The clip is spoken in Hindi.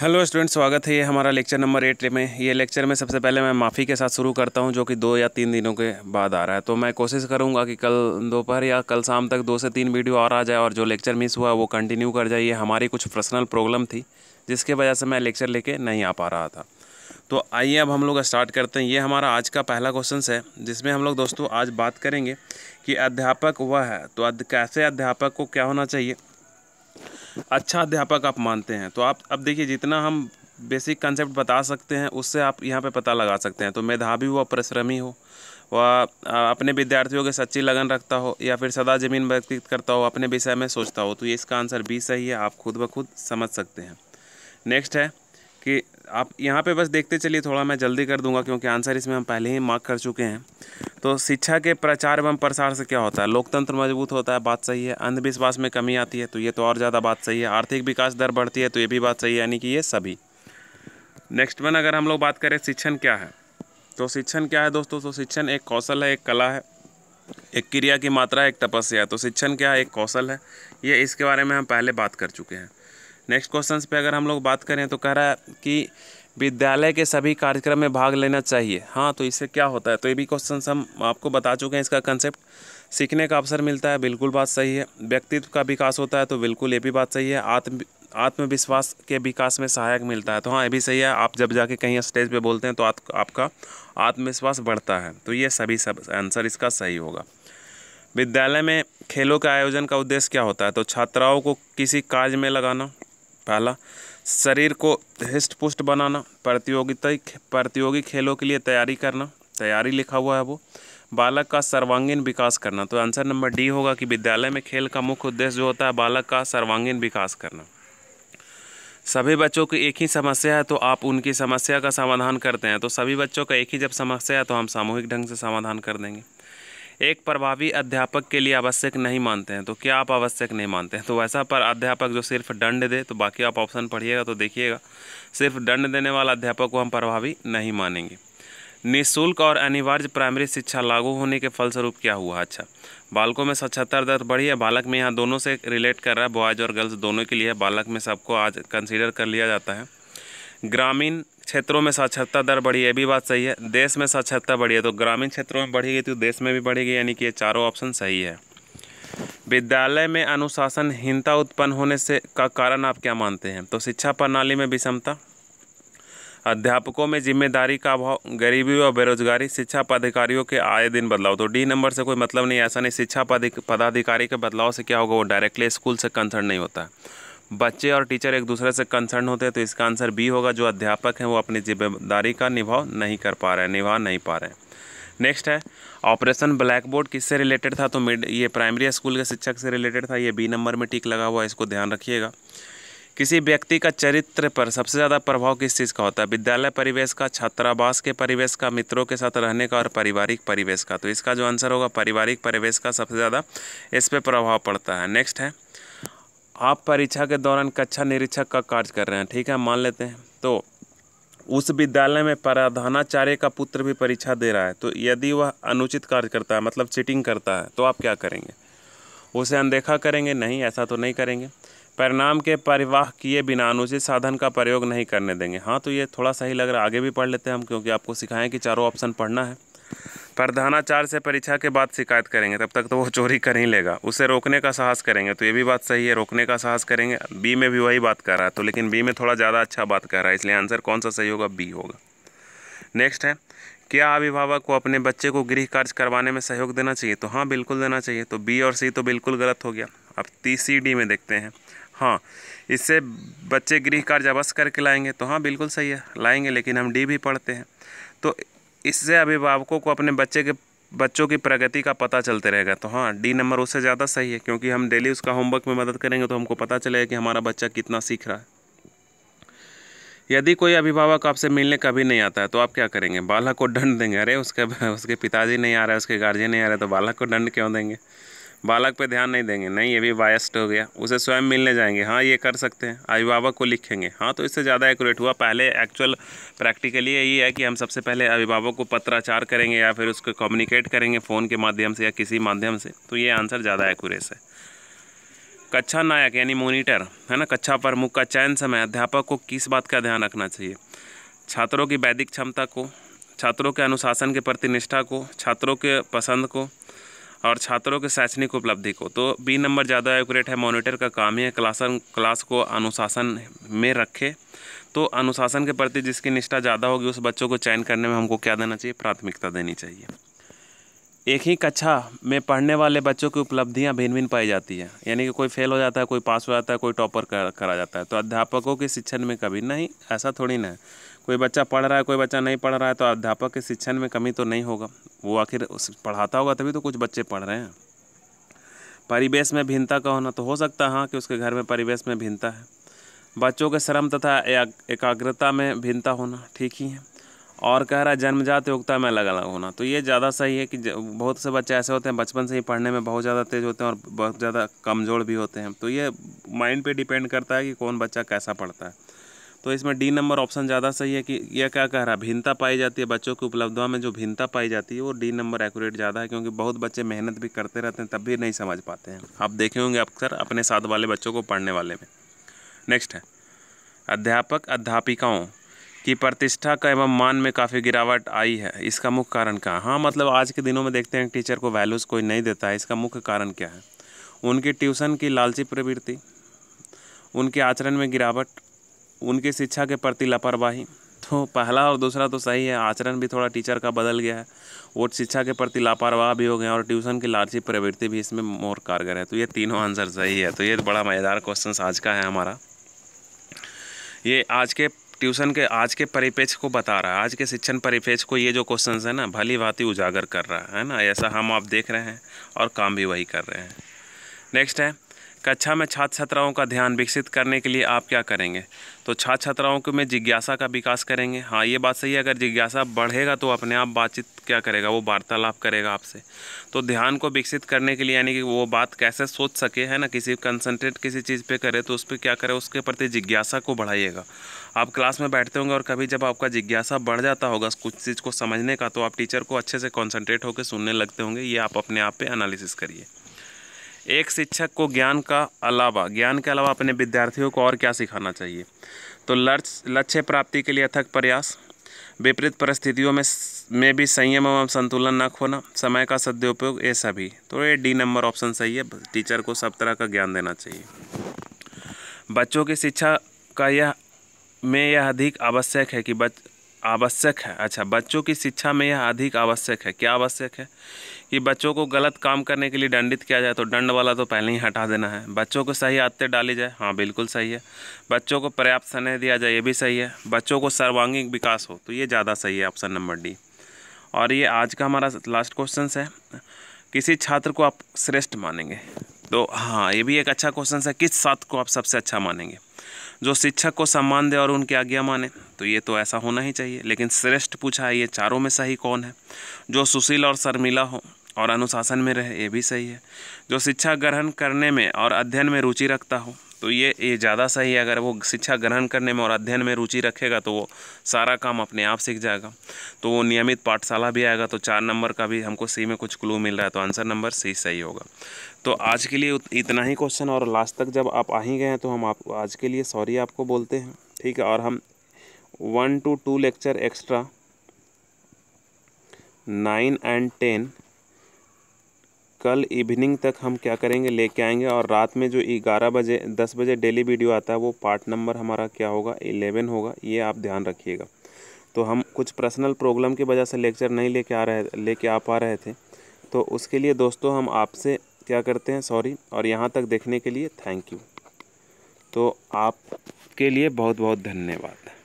हेलो स्टूडेंट स्वागत है ये हमारा लेक्चर नंबर एट में ये लेक्चर में सबसे पहले मैं माफ़ी के साथ शुरू करता हूँ जो कि दो या तीन दिनों के बाद आ रहा है तो मैं कोशिश करूँगा कि कल दोपहर या कल शाम तक दो से तीन वीडियो और आ जाए और जो लेक्चर मिस हुआ वो कंटिन्यू कर जाए ये हमारी कुछ पर्सनल प्रॉब्लम थी जिसके वजह से मैं लेक्चर लेके नहीं आ पा रहा था तो आइए अब हम लोग स्टार्ट करते हैं ये हमारा आज का पहला क्वेश्चन है जिसमें हम लोग दोस्तों आज बात करेंगे कि अध्यापक वह है तो कैसे अध्यापक को क्या होना चाहिए अच्छा अध्यापक आप मानते हैं तो आप अब देखिए जितना हम बेसिक कंसेप्ट बता सकते हैं उससे आप यहाँ पे पता लगा सकते हैं तो मेधावी व परिश्रमी हो वह अपने विद्यार्थियों के सच्ची लगन रखता हो या फिर सदा जमीन व्यतीत करता हो अपने विषय में सोचता हो तो ये इसका आंसर बी सही है आप खुद ब खुद समझ सकते हैं नेक्स्ट है कि आप यहाँ पे बस देखते चलिए थोड़ा मैं जल्दी कर दूंगा क्योंकि आंसर इसमें हम पहले ही मार्क कर चुके हैं तो शिक्षा के प्रचार एवं प्रसार से क्या होता है लोकतंत्र मजबूत होता है बात सही है अंधविश्वास में कमी आती है तो ये तो और ज़्यादा बात सही है आर्थिक विकास दर बढ़ती है तो ये भी बात सही है यानी कि ये सभी नेक्स्ट वन अगर हम लोग बात करें शिक्षण क्या है तो शिक्षण क्या है दोस्तों तो शिक्षण एक कौशल है एक कला है एक क्रिया की मात्रा एक तपस्या है तो शिक्षण क्या है एक कौशल है ये इसके बारे में हम पहले बात कर चुके हैं नेक्स्ट क्वेश्चन पे अगर हम लोग बात करें तो कह रहा है कि विद्यालय के सभी कार्यक्रम में भाग लेना चाहिए हाँ तो इससे क्या होता है तो ये भी क्वेश्चन हम आपको बता चुके हैं इसका कंसेप्ट सीखने का अवसर मिलता है बिल्कुल बात सही है व्यक्तित्व का विकास होता है तो बिल्कुल ये भी बात सही है आत्म आत्मविश्वास के विकास में सहायक मिलता है तो हाँ ये भी सही है आप जब जाके कहीं स्टेज पे बोलते हैं तो आप, आपका आत्मविश्वास बढ़ता है तो ये सभी सब आंसर इसका सही होगा विद्यालय में खेलों के आयोजन का उद्देश्य क्या होता है तो छात्राओं को किसी कार्य में लगाना पहला शरीर को हिस्ट पुष्ट बनाना प्रतियोगिता प्रतियोगी खेलों के लिए तैयारी करना तैयारी लिखा हुआ है वो बालक का सर्वांगीण विकास करना तो आंसर नंबर डी होगा कि विद्यालय में खेल का मुख्य उद्देश्य जो होता है बालक का सर्वांगीण विकास करना सभी बच्चों की एक ही समस्या है तो आप उनकी समस्या का समाधान करते हैं तो सभी बच्चों का एक ही जब समस्या है तो हम सामूहिक ढंग से समाधान कर देंगे एक प्रभावी अध्यापक के लिए आवश्यक नहीं मानते हैं तो क्या आप आवश्यक नहीं मानते हैं तो वैसा पर अध्यापक जो सिर्फ दंड दे तो बाकी आप ऑप्शन पढ़िएगा तो देखिएगा सिर्फ दंड देने वाला अध्यापक को हम प्रभावी नहीं मानेंगे निःशुल्क और अनिवार्य प्राइमरी शिक्षा लागू होने के फलस्वरूप क्या हुआ अच्छा बालकों में सच्छत्तर दर बढ़ी है बालक में यहाँ दोनों से रिलेट कर रहा है बॉयज़ और गर्ल्स दोनों के लिए बालक में सबको आज कंसीडर कर लिया जाता है ग्रामीण क्षेत्रों में साक्षरता दर बढ़ी है भी बात सही है देश में साक्षरता बढ़ी है तो ग्रामीण क्षेत्रों में बढ़ी गई तो देश में भी बढ़ेगी यानी कि ये चारों ऑप्शन सही है विद्यालय में अनुशासनहीनता उत्पन्न होने से का कारण आप क्या मानते हैं तो शिक्षा प्रणाली में विषमता अध्यापकों में जिम्मेदारी का अभाव गरीबी और बेरोजगारी शिक्षा पदाधिकारियों के आए दिन बदलाव तो डी नंबर से कोई मतलब नहीं ऐसा नहीं शिक्षा पदाधिकारी के बदलाव से क्या होगा वो डायरेक्टली स्कूल से कंसर्न नहीं होता है बच्चे और टीचर एक दूसरे से कंसर्न होते हैं तो इसका आंसर बी होगा जो अध्यापक हैं वो अपनी जिम्मेदारी का निभाव नहीं कर पा रहे हैं निभा नहीं पा रहे हैं नेक्स्ट है ऑपरेशन ब्लैक बोर्ड किससे रिलेटेड था तो मिड ये प्राइमरी स्कूल के शिक्षक से रिलेटेड था ये बी नंबर में टिक लगा हुआ है इसको ध्यान रखिएगा किसी व्यक्ति का चरित्र पर सबसे ज़्यादा प्रभाव किस चीज़ का होता है विद्यालय परिवेश का छात्रावास के परिवेश का मित्रों के साथ रहने का और पारिवारिक परिवेश का तो इसका जो आंसर होगा पारिवारिक परिवेश का सबसे ज़्यादा इस पर प्रभाव पड़ता है नेक्स्ट है आप परीक्षा के दौरान कक्षा निरीक्षक का कार्य कर रहे हैं ठीक है मान लेते हैं तो उस विद्यालय में प्रधानाचार्य का पुत्र भी परीक्षा दे रहा है तो यदि वह अनुचित कार्य करता है मतलब चिटिंग करता है तो आप क्या करेंगे उसे अनदेखा करेंगे नहीं ऐसा तो नहीं करेंगे परिणाम के परिवाह किए बिना अनुचित साधन का प्रयोग नहीं करने देंगे हाँ तो ये थोड़ा सही लग रहा है आगे भी पढ़ लेते हैं हम क्योंकि आपको सिखाएं कि चारों ऑप्शन पढ़ना है प्रधानाचार्य से परीक्षा के बाद शिकायत करेंगे तब तक तो वो चोरी कर ही लेगा उसे रोकने का साहस करेंगे तो ये भी बात सही है रोकने का साहस करेंगे बी में भी वही बात कर रहा है तो लेकिन बी में थोड़ा ज़्यादा अच्छा बात कर रहा है इसलिए आंसर कौन सा सही होगा बी होगा नेक्स्ट है क्या अभिभावक को अपने बच्चे को गृह कार्य करवाने में सहयोग देना चाहिए तो हाँ बिल्कुल देना चाहिए तो बी और सी तो बिल्कुल गलत हो गया अब टी सी डी में देखते हैं हाँ इससे बच्चे गृह कार्य अवश्य करके लाएंगे तो हाँ बिल्कुल सही है लाएंगे लेकिन हम डी भी पढ़ते हैं तो इससे अभिभावकों को अपने बच्चे के बच्चों की प्रगति का पता चलते रहेगा तो हाँ डी नंबर उससे ज़्यादा सही है क्योंकि हम डेली उसका होमवर्क में मदद करेंगे तो हमको पता चलेगा कि हमारा बच्चा कितना सीख रहा है यदि कोई अभिभावक आपसे मिलने कभी नहीं आता है तो आप क्या करेंगे बालक को दंड देंगे अरे उसके उसके पिताजी नहीं आ रहा है उसके गार्जियन नहीं आ रहा है तो बालक को दंड क्यों देंगे बालक पे ध्यान नहीं देंगे नहीं ये भी बायस्ड हो गया उसे स्वयं मिलने जाएंगे हाँ ये कर सकते हैं अभिभावक को लिखेंगे हाँ तो इससे ज़्यादा एक्यूरेट हुआ पहले एक्चुअल प्रैक्टिकली यही है कि हम सबसे पहले अभिभावक को पत्राचार करेंगे या फिर उसको कम्युनिकेट करेंगे फ़ोन के माध्यम से या किसी माध्यम से तो ये आंसर ज़्यादा एक्यूरेस है कक्षा नायक यानी मोनिटर है ना कक्षा प्रमुख का चयन समय अध्यापक को किस बात का ध्यान रखना चाहिए छात्रों की वैदिक क्षमता को छात्रों के अनुशासन के प्रति निष्ठा को छात्रों के पसंद को और छात्रों के शैक्षणिक उपलब्धि को तो बी नंबर ज़्यादा एक्यूरेट है मॉनिटर का काम ही है क्लासन क्लास को अनुशासन में रखे तो अनुशासन के प्रति जिसकी निष्ठा ज़्यादा होगी उस बच्चों को चयन करने में हमको क्या देना चाहिए प्राथमिकता देनी चाहिए एक ही कक्षा में पढ़ने वाले बच्चों की उपलब्धियां भिन्न भिन्न पाई जाती है यानी कि कोई फेल हो जाता है कोई पास हो जाता है कोई टॉपर कर, करा जाता है तो अध्यापकों के शिक्षण में कभी नहीं ऐसा थोड़ी ना है कोई बच्चा पढ़ रहा है कोई बच्चा नहीं पढ़ रहा है तो अध्यापक के शिक्षण में कमी तो नहीं होगा वो आखिर उस पढ़ाता होगा तभी तो कुछ बच्चे पढ़ रहे हैं परिवेश में भिन्नता का होना तो हो सकता हाँ कि उसके घर में परिवेश में भिन्नता है बच्चों के श्रम तथा एकाग्रता में भिन्नता होना ठीक ही है और कह रहा है जन्मजात योग्यता में अलग अलग होना तो ये ज़्यादा सही है कि बहुत से बच्चे ऐसे होते हैं बचपन से ही पढ़ने में बहुत ज़्यादा तेज़ होते हैं और बहुत ज़्यादा कमज़ोर भी होते हैं तो ये माइंड पे डिपेंड करता है कि कौन बच्चा कैसा पढ़ता है तो इसमें डी नंबर ऑप्शन ज़्यादा सही है कि यह क्या कह रहा है भिन्नता पाई जाती है बच्चों की उपलब्धता में जो भिन्नता पाई जाती है वो डी नंबर एक्यूरेट ज़्यादा है क्योंकि बहुत बच्चे मेहनत भी करते रहते हैं तब भी नहीं समझ पाते हैं आप देखे होंगे अक्सर अपने साथ वाले बच्चों को पढ़ने वाले में नेक्स्ट है अध्यापक अध्यापिकाओं की प्रतिष्ठा का एवं मान में काफ़ी गिरावट आई है इसका मुख्य कारण क्या है हाँ मतलब आज के दिनों में देखते हैं टीचर को वैल्यूज़ कोई नहीं देता है इसका मुख्य कारण क्या है उनकी ट्यूशन की लालची प्रवृत्ति उनके आचरण में गिरावट उनकी शिक्षा के प्रति लापरवाही तो पहला और दूसरा तो सही है आचरण भी थोड़ा टीचर का बदल गया है वो शिक्षा के प्रति लापरवाह भी हो गए और ट्यूशन की लालची प्रवृत्ति भी इसमें मोर कारगर है तो ये तीनों आंसर सही है तो ये बड़ा मज़ेदार क्वेश्चन आज का है हमारा ये आज के ट्यूशन के आज के परिपेक्ष को बता रहा है आज के शिक्षण परिपेक्ष को ये जो क्वेश्चन है ना भली भांति उजागर कर रहा है ना ऐसा हम आप देख रहे हैं और काम भी वही कर रहे हैं नेक्स्ट है कक्षा में छात्र छात्राओं का ध्यान विकसित करने के लिए आप क्या करेंगे तो छात्र छात्राओं के में जिज्ञासा का विकास करेंगे हाँ ये बात सही है अगर जिज्ञासा बढ़ेगा तो अपने आप बातचीत क्या करेगा वो वार्तालाप करेगा आपसे तो ध्यान को विकसित करने के लिए यानी कि वो बात कैसे सोच सके है ना किसी कंसनट्रेट किसी चीज़ पर करे तो उस पर क्या करे उसके प्रति जिज्ञासा को बढ़ाइएगा आप क्लास में बैठते होंगे और कभी जब आपका जिज्ञासा बढ़ जाता होगा कुछ चीज़ को समझने का तो आप टीचर को अच्छे से कॉन्सनट्रेट होकर सुनने लगते होंगे ये आप अपने आप पर एनालिसिस करिए एक शिक्षक को ज्ञान का अलावा ज्ञान के अलावा अपने विद्यार्थियों को और क्या सिखाना चाहिए तो लक्ष्य प्राप्ति के लिए अथक प्रयास विपरीत परिस्थितियों में में भी संयम एवं संतुलन न खोना समय का सदुपयोग ये सभी तो ये डी नंबर ऑप्शन सही है टीचर को सब तरह का ज्ञान देना चाहिए बच्चों की शिक्षा का यह में यह अधिक आवश्यक है कि बच आवश्यक है अच्छा बच्चों की शिक्षा में यह अधिक आवश्यक है क्या आवश्यक है कि बच्चों को गलत काम करने के लिए दंडित किया जाए तो दंड वाला तो पहले ही हटा देना है बच्चों को सही आदतें डाली जाए हाँ बिल्कुल सही है बच्चों को पर्याप्त स्नेह दिया जाए ये भी सही है बच्चों को सर्वांगीण विकास हो तो ये ज़्यादा सही है ऑप्शन नंबर डी और ये आज का हमारा लास्ट क्वेश्चन है किसी छात्र को आप श्रेष्ठ मानेंगे तो हाँ ये भी एक अच्छा क्वेश्चन है किस छात्र को आप सबसे अच्छा मानेंगे जो शिक्षक को सम्मान दे और उनकी आज्ञा माने तो ये तो ऐसा होना ही चाहिए लेकिन श्रेष्ठ पूछा है ये चारों में सही कौन है जो सुशील और शर्मिला हो और अनुशासन में रहे ये भी सही है जो शिक्षा ग्रहण करने में और अध्ययन में रुचि रखता हो तो ये ये ज़्यादा सही है अगर वो शिक्षा ग्रहण करने में और अध्ययन में रुचि रखेगा तो वो सारा काम अपने आप सीख जाएगा तो वो नियमित पाठशाला भी आएगा तो चार नंबर का भी हमको सी में कुछ क्लू मिल रहा है तो आंसर नंबर सी सही होगा तो आज के लिए इतना ही क्वेश्चन और लास्ट तक जब आप आ ही गए हैं तो हम आप आज के लिए सॉरी आपको बोलते हैं ठीक है और हम one to two lecture extra nine and ten कल इवनिंग तक हम क्या करेंगे लेके आएंगे और रात में जो ग्यारह बजे दस बजे डेली वीडियो आता है वो पार्ट नंबर हमारा क्या होगा एलेवन होगा ये आप ध्यान रखिएगा तो हम कुछ पर्सनल प्रॉब्लम की वजह से लेक्चर नहीं लेके आ रहे लेके आ पा रहे थे तो उसके लिए दोस्तों हम आपसे क्या करते हैं सॉरी और यहाँ तक देखने के लिए थैंक यू तो आपके लिए बहुत बहुत धन्यवाद